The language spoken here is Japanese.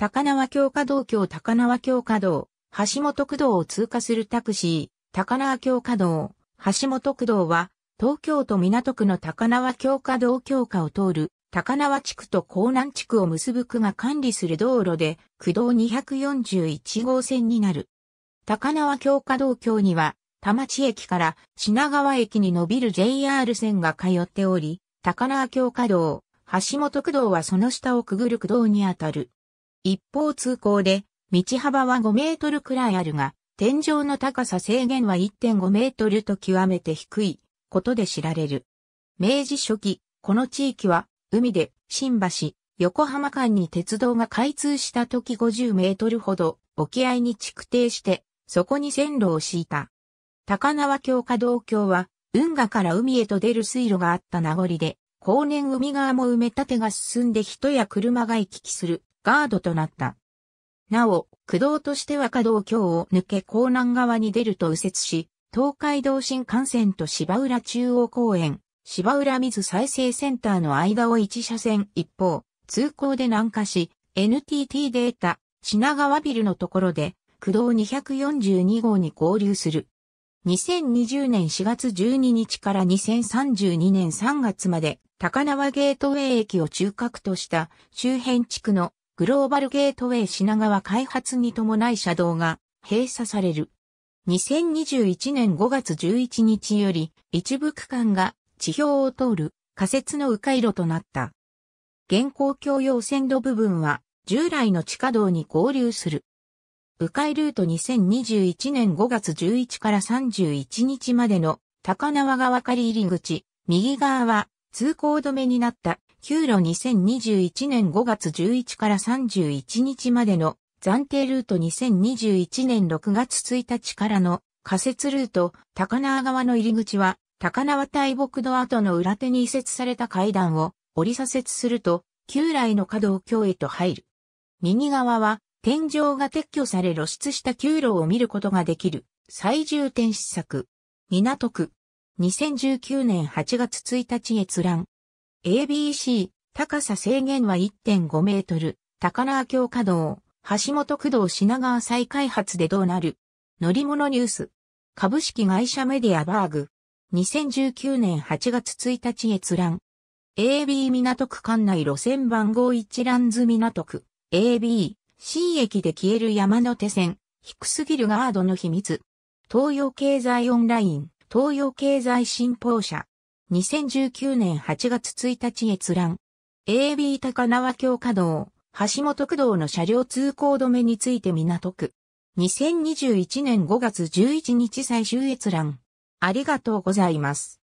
高輪橋下道橋高輪橋下道、橋本駆道を通過するタクシー、高輪橋下道、橋本駆道は、東京都港区の高輪橋下道橋下を通る、高輪地区と江南地区を結ぶ区が管理する道路で、駆道241号線になる。高輪橋下道橋には、田町駅から品川駅に伸びる JR 線が通っており、高輪橋下道、橋本駆道はその下をくぐる駆道にあたる。一方通行で、道幅は5メートルくらいあるが、天井の高さ制限は1.5メートルと極めて低いことで知られる。明治初期、この地域は海で新橋、横浜間に鉄道が開通した時50メートルほど沖合に築堤して、そこに線路を敷いた。高輪橋下道橋は、運河から海へと出る水路があった名残で、後年海側も埋め立てが進んで人や車が行き来するガードとなった。なお、駆動としては稼働橋を抜け港南側に出ると右折し、東海道新幹線と芝浦中央公園、芝浦水再生センターの間を1車線一方、通行で南下し、NTT データ、品川ビルのところで、駆動242号に合流する。2020年4月12日から2032年3月まで、高輪ゲートウェイ駅を中核とした周辺地区のグローバルゲートウェイ品川開発に伴い車道が閉鎖される。2021年5月11日より一部区間が地表を通る仮設の迂回路となった。現行共用線路部分は従来の地下道に合流する。迂回ルート2021年5月11から31日までの高輪川仮入り口、右側は通行止めになった9路2021年5月11から31日までの暫定ルート2021年6月1日からの仮設ルート高輪川の入り口は高輪大木戸跡の裏手に移設された階段を折り左折すると旧来の河道橋へと入る。右側は天井が撤去され露出した旧路を見ることができる最重点施策。港区。2019年8月1日閲覧。ABC、高さ制限は1.5メートル、高輪橋稼働、橋本駆動品川再開発でどうなる乗り物ニュース。株式会社メディアバーグ。2019年8月1日閲覧。AB 港区管内路線番号一覧図港区。AB、新駅で消える山手線。低すぎるガードの秘密。東洋経済オンライン。東洋経済新報社。2019年8月1日閲覧。AB 高輪橋稼働、橋本区道の車両通行止めについて港区。2021年5月11日最終閲覧。ありがとうございます。